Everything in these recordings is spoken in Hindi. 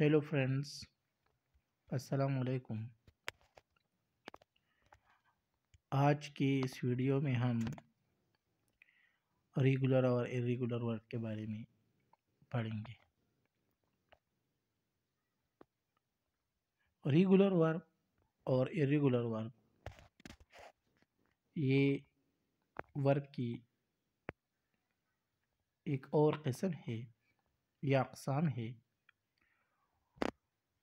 हेलो फ्रेंड्स अस्सलाम वालेकुम आज के इस वीडियो में हम रेगुलर और इरेगुलर वर्क के बारे में पढ़ेंगे रेगुलर वर्क और इरेगुलर वर्क ये वर्क की एक और कस्म है या अकसाम है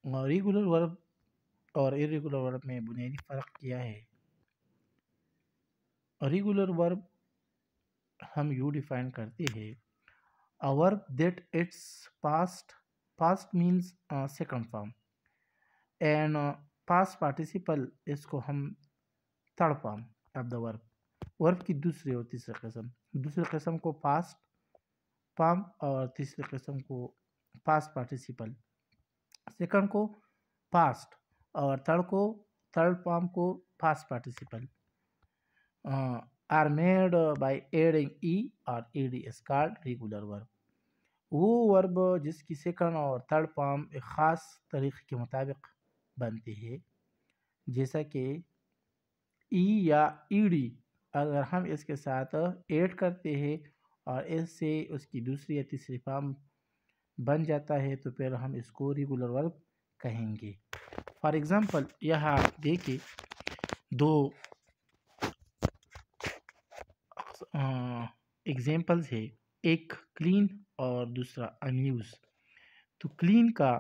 रेगुलर वर्ब और इरेगुलर वर्ब में बुनियादी फ़र्क क्या है रेगुलर वर्ब हम यू डिफाइन करते हैं a verb that its past past means second form and past participle इसको हम third form of the verb verb की दूसरी और तीसरी कस्म दूसरी कस्म को पास्ट फॉर्म और तीसरी कस्म को पास्ट पार्टिसिपल सेकंड को फास्ट और थर्ड को थर्ड फॉर्म को past participle are made by adding E और E D is called regular verb वो वर्ब जिसकी सेकंड और थर्ड फॉर्म एक ख़ास तरीक़े के मुताबिक बनती है जैसा कि ई या ई डी अगर हम इसके साथ ऐड करते हैं और इससे उसकी दूसरी या तीसरी फॉर्म बन जाता है तो फिर हम इसको रेगुलर वर्ब कहेंगे फॉर एग्ज़ाम्पल यह आप देखिए दो एग्ज़ाम्पल्स है एक क्लीन और दूसरा अनयूज तो क्लीन का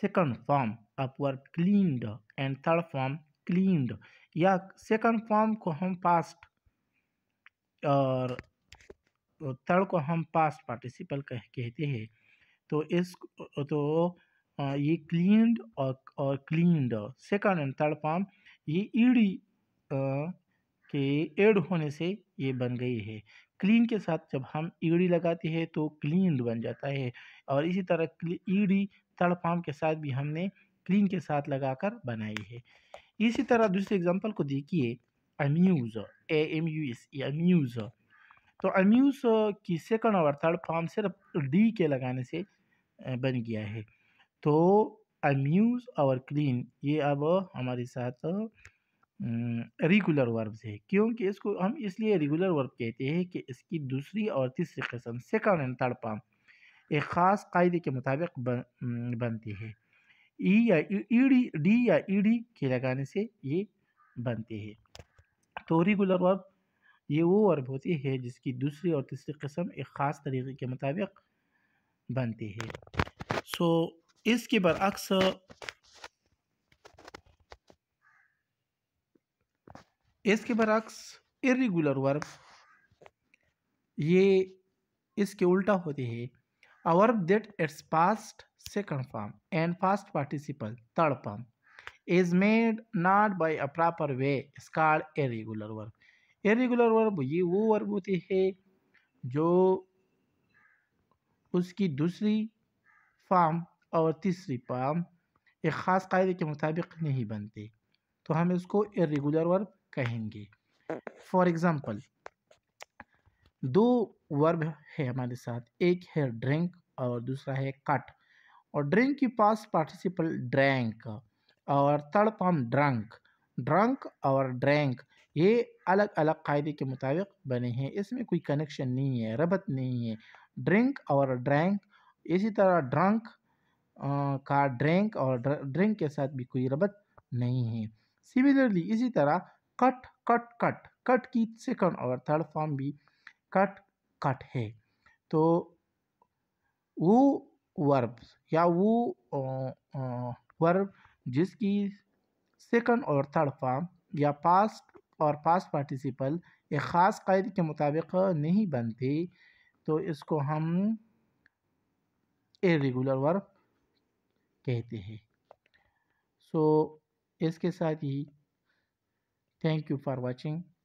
सेकंड फॉर्म अपवर्ड cleaned and third form cleaned या सेकंड फॉर्म को हम पास्ट और थर्ड को हम पास्ट पार्टिसिपल कह कहते हैं तो इस तो ये क्लीन्ड और और सेकंड एंड थर्ड फॉर्म ये ईडी के एड होने से ये बन गई है क्लीन के साथ जब हम ईडी लगाते हैं तो क्लीन बन जाता है और इसी तरह ईडी थर्ड फॉर्म के साथ भी हमने क्लीन के साथ लगाकर बनाई है इसी तरह दूसरे एग्जांपल को देखिए amuse A M U S amuse तो अम्यूज की सेकंड और थर्ड फॉर्म सिर्फ डी के लगाने से बन गया है तो अम्यूज़ और क्लीन ये अब हमारे साथ रेगुलर वर्ब्स है क्योंकि इसको हम इसलिए रेगुलर वर्ब कहते हैं कि इसकी दूसरी और तीसरी कस्म सेकंड एंड थर्ड पाम एक ख़ास कायदे के मुताबिक बन, बनती है ई या ईडी डी या ईडी के लगाने से ये बनते हैं तो रेगुलर वर्ब ये वो वर्ब होती है जिसकी दूसरी और तीसरी कस्म एक ख़ास तरीके के मुताबिक बनती है सो इसके बरक्स इसके बरक्स इरेगुलर वर्ब ये इसके उल्टा होते हैं अवर that its past second form and past participle third form is made not by a proper way is called irregular verb irregular verb ये वो वर्ब होते हैं जो उसकी दूसरी फार्म और तीसरी फार्म एक ख़ास कायदे के मुताबिक नहीं बनते तो हम इसको इरेगुलर वर्ब कहेंगे फॉर एग्ज़ाम्पल दो वर्ब है हमारे साथ एक है ड्रिंक और दूसरा है कट और ड्रिंक के पास पार्टिसिपल ड्रैंक और थर्ड फॉर्म ड्रंक ड्रंक और ड्रैंक ये अलग अलग कायदे के मुताबिक बने हैं इसमें कोई कनेक्शन नहीं है रबत नहीं है ड्रिंक और ड्रैंक इसी तरह ड्रंक का ड्रैंक और ड्रिंक के साथ भी कोई रबत नहीं है सिमिलरली इसी तरह कट कट कट कट की सेकंड और थर्ड फॉर्म भी कट कट है तो वो वर्ब या वो वर्ब जिसकी सेकंड और थर्ड फॉर्म या पास्ट और पास्ट पार्टिसिपल एक ख़ास कायदे के मुताबिक नहीं बनती तो इसको हम ए रेगुलर वर्ब कहते हैं सो so, इसके साथ ही थैंक यू फॉर वाचिंग